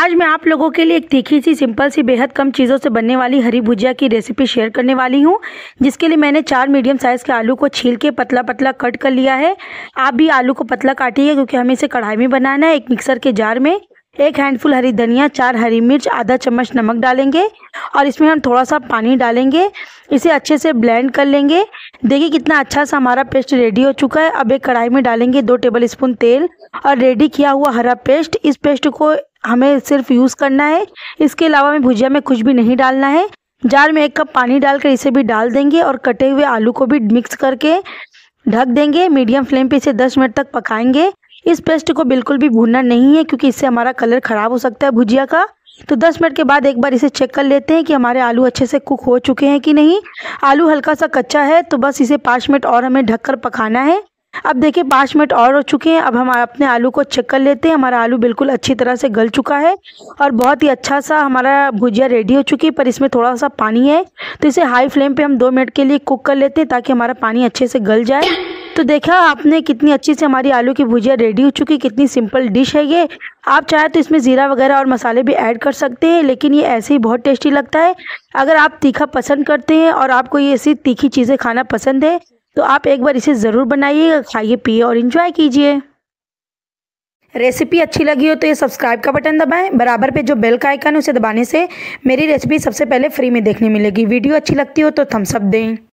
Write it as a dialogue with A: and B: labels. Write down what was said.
A: आज मैं आप लोगों के लिए एक तीखी सी सिंपल सी बेहद कम चीज़ों से बनने वाली हरी भुजिया की रेसिपी शेयर करने वाली हूँ जिसके लिए मैंने चार मीडियम साइज़ के आलू को छील के पतला पतला कट कर लिया है आप भी आलू को पतला काटिए क्योंकि हमें इसे कढ़ाई में बनाना है एक मिक्सर के जार में एक हैंडफुल हरी धनिया चार हरी मिर्च आधा चम्मच नमक डालेंगे और इसमें हम थोड़ा सा पानी डालेंगे इसे अच्छे से ब्लेंड कर लेंगे देखिए कितना अच्छा सा हमारा पेस्ट रेडी हो चुका है अब एक कढ़ाई में डालेंगे दो टेबल स्पून तेल और रेडी किया हुआ हरा पेस्ट इस पेस्ट को हमें सिर्फ यूज़ करना है इसके अलावा हमें भुजिया में कुछ भी नहीं डालना है जार में एक कप पानी डालकर इसे भी डाल देंगे और कटे हुए आलू को भी मिक्स करके ढक देंगे मीडियम फ्लेम पे इसे 10 मिनट तक पकाएंगे इस पेस्ट को बिल्कुल भी भूनना नहीं है क्योंकि इससे हमारा कलर ख़राब हो सकता है भुजिया का तो 10 मिनट के बाद एक बार इसे चेक कर लेते हैं कि हमारे आलू अच्छे से कुक हो चुके हैं कि नहीं आलू हल्का सा कच्चा है तो बस इसे पाँच मिनट और हमें ढककर पकाना है अब देखिए पाँच मिनट और हो चुके हैं अब हम अपने आलू को चेक कर लेते हैं हमारा आलू बिल्कुल अच्छी तरह से गल चुका है और बहुत ही अच्छा सा हमारा भुजिया रेडी हो चुकी है पर इसमें थोड़ा सा पानी है तो इसे हाई फ्लेम पे हम दो मिनट के लिए कुक कर लेते हैं ताकि हमारा पानी अच्छे से गल जाए तो देखा आपने कितनी अच्छी से हमारी आलू की भुजिया रेडी हो चुकी कितनी सिंपल डिश है ये आप चाहे तो इसमें ज़ीरा वगैरह और मसाले भी ऐड कर सकते हैं लेकिन ये ऐसे ही बहुत टेस्टी लगता है अगर आप तीखा पसंद करते हैं और आपको ये ऐसी तीखी चीज़ें खाना पसंद है तो आप एक बार इसे ज़रूर बनाइए खाइए पिए और इन्जॉय कीजिए रेसिपी अच्छी लगी हो तो ये सब्सक्राइब का बटन दबाएं बराबर पे जो बेल का आइकन है उसे दबाने से मेरी रेसिपी सबसे पहले फ्री में देखने मिलेगी वीडियो अच्छी लगती हो तो थम्सअप दें